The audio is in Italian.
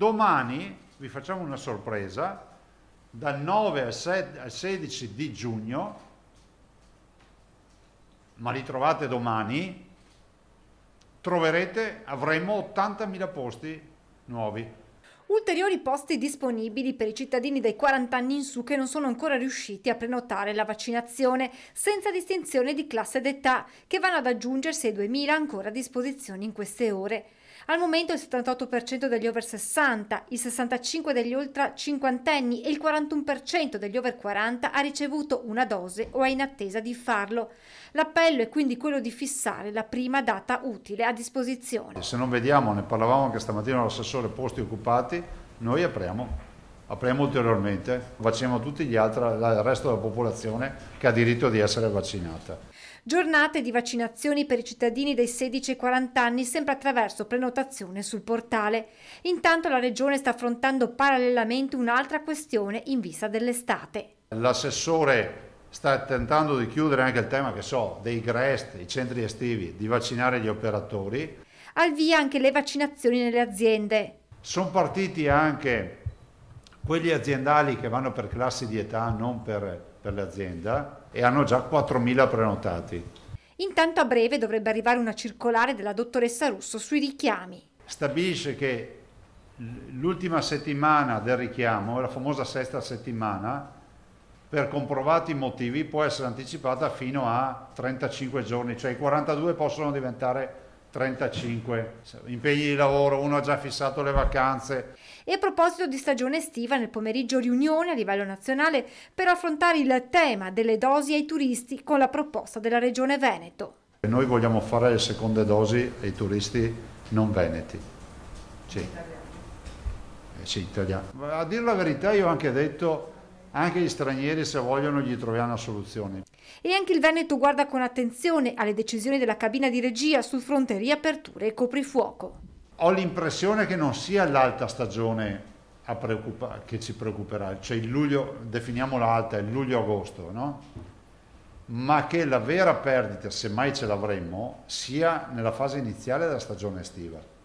Domani vi facciamo una sorpresa, dal 9 al 16 di giugno, ma li trovate domani, troverete, avremo 80.000 posti nuovi. Ulteriori posti disponibili per i cittadini dai 40 anni in su che non sono ancora riusciti a prenotare la vaccinazione, senza distinzione di classe d'età, che vanno ad aggiungersi ai 2.000 ancora a disposizione in queste ore. Al momento il 78% degli over 60, il 65% degli oltre 50 anni e il 41% degli over 40 ha ricevuto una dose o è in attesa di farlo. L'appello è quindi quello di fissare la prima data utile a disposizione. Se non vediamo, ne parlavamo anche stamattina all'assessore, posti occupati, noi apriamo apriamo ulteriormente, vacciniamo tutti gli altri, il resto della popolazione che ha diritto di essere vaccinata. Giornate di vaccinazioni per i cittadini dai 16 ai 40 anni sempre attraverso prenotazione sul portale. Intanto la Regione sta affrontando parallelamente un'altra questione in vista dell'estate. L'assessore sta tentando di chiudere anche il tema, che so, dei grest, i centri estivi, di vaccinare gli operatori. Al via anche le vaccinazioni nelle aziende. Sono partiti anche quelli aziendali che vanno per classi di età, non per, per l'azienda, e hanno già 4.000 prenotati. Intanto a breve dovrebbe arrivare una circolare della dottoressa Russo sui richiami. Stabilisce che l'ultima settimana del richiamo, la famosa sesta settimana, per comprovati motivi può essere anticipata fino a 35 giorni, cioè i 42 possono diventare 35 impegni di lavoro, uno ha già fissato le vacanze. E a proposito di stagione estiva, nel pomeriggio riunione a livello nazionale per affrontare il tema delle dosi ai turisti con la proposta della Regione Veneto. Noi vogliamo fare le seconde dosi ai turisti non veneti. Sì. Eh, sì, italiani. A dire la verità io ho anche detto anche gli stranieri se vogliono gli troviamo una soluzione. E anche il Veneto guarda con attenzione alle decisioni della cabina di regia sul fronte riaperture e coprifuoco. Ho l'impressione che non sia l'alta stagione che ci preoccuperà, cioè il luglio, definiamola alta, è luglio-agosto, no? ma che la vera perdita, se mai ce l'avremmo, sia nella fase iniziale della stagione estiva.